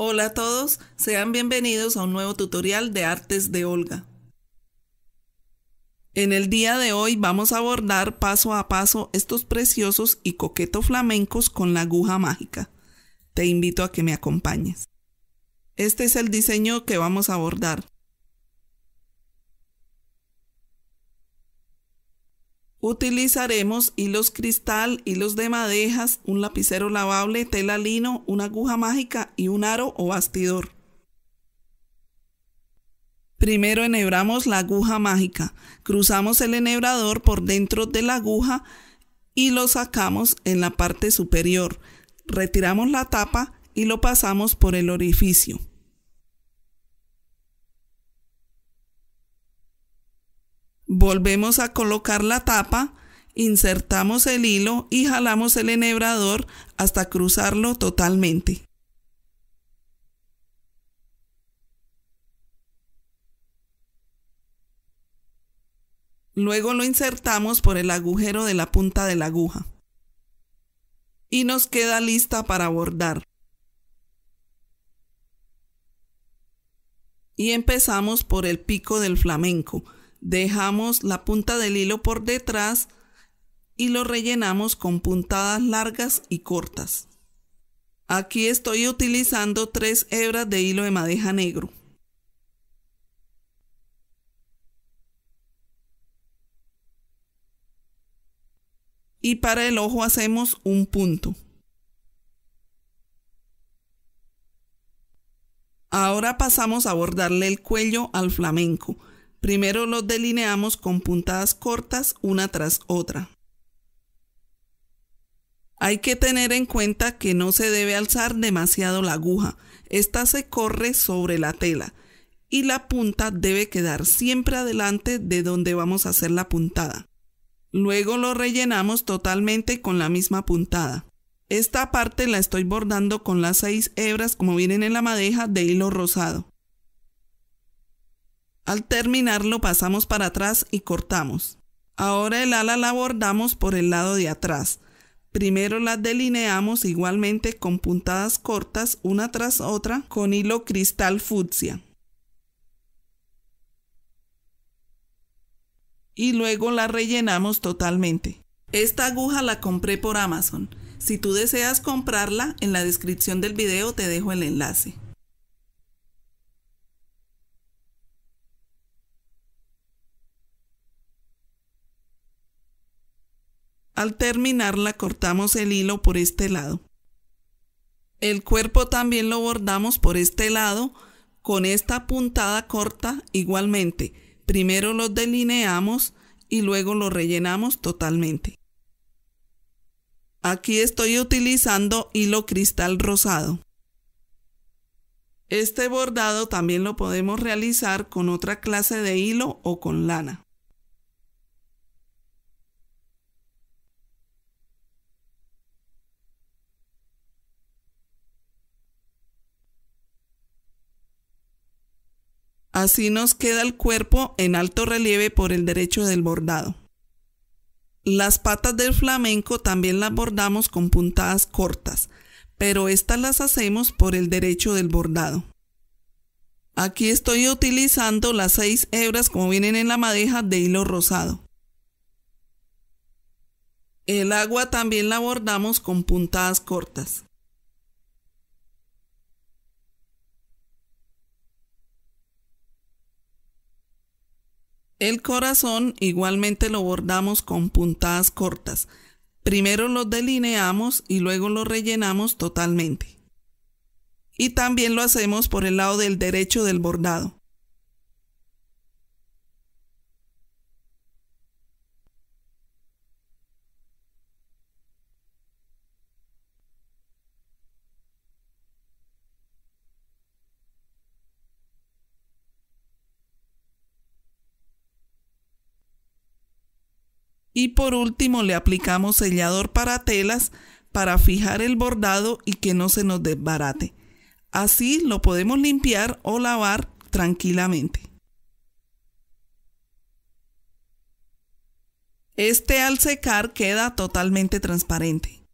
Hola a todos, sean bienvenidos a un nuevo tutorial de Artes de Olga. En el día de hoy vamos a abordar paso a paso estos preciosos y coquetos flamencos con la aguja mágica. Te invito a que me acompañes. Este es el diseño que vamos a abordar. Utilizaremos hilos cristal, hilos de madejas, un lapicero lavable, tela lino, una aguja mágica y un aro o bastidor. Primero enhebramos la aguja mágica. Cruzamos el enhebrador por dentro de la aguja y lo sacamos en la parte superior. Retiramos la tapa y lo pasamos por el orificio. Volvemos a colocar la tapa, insertamos el hilo y jalamos el enhebrador hasta cruzarlo totalmente. Luego lo insertamos por el agujero de la punta de la aguja. Y nos queda lista para bordar. Y empezamos por el pico del flamenco dejamos la punta del hilo por detrás y lo rellenamos con puntadas largas y cortas. Aquí estoy utilizando tres hebras de hilo de madeja negro. Y para el ojo hacemos un punto. Ahora pasamos a bordarle el cuello al flamenco. Primero los delineamos con puntadas cortas una tras otra. Hay que tener en cuenta que no se debe alzar demasiado la aguja, esta se corre sobre la tela y la punta debe quedar siempre adelante de donde vamos a hacer la puntada. Luego lo rellenamos totalmente con la misma puntada. Esta parte la estoy bordando con las seis hebras como vienen en la madeja de hilo rosado. Al terminarlo pasamos para atrás y cortamos. Ahora el ala la bordamos por el lado de atrás. Primero la delineamos igualmente con puntadas cortas una tras otra con hilo cristal fucsia. Y luego la rellenamos totalmente. Esta aguja la compré por Amazon. Si tú deseas comprarla, en la descripción del video te dejo el enlace. Al terminarla cortamos el hilo por este lado. El cuerpo también lo bordamos por este lado con esta puntada corta igualmente. Primero lo delineamos y luego lo rellenamos totalmente. Aquí estoy utilizando hilo cristal rosado. Este bordado también lo podemos realizar con otra clase de hilo o con lana. Así nos queda el cuerpo en alto relieve por el derecho del bordado. Las patas del flamenco también las bordamos con puntadas cortas, pero estas las hacemos por el derecho del bordado. Aquí estoy utilizando las seis hebras como vienen en la madeja de hilo rosado. El agua también la bordamos con puntadas cortas. El corazón igualmente lo bordamos con puntadas cortas. Primero lo delineamos y luego lo rellenamos totalmente. Y también lo hacemos por el lado del derecho del bordado. Y por último le aplicamos sellador para telas para fijar el bordado y que no se nos desbarate. Así lo podemos limpiar o lavar tranquilamente. Este al secar queda totalmente transparente.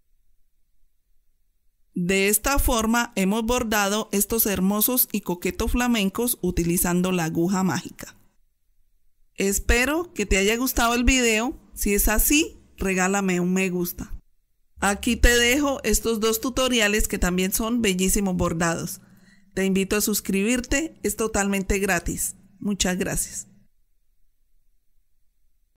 De esta forma hemos bordado estos hermosos y coquetos flamencos utilizando la aguja mágica. Espero que te haya gustado el video si es así, regálame un me gusta. Aquí te dejo estos dos tutoriales que también son bellísimos bordados. Te invito a suscribirte, es totalmente gratis. Muchas gracias.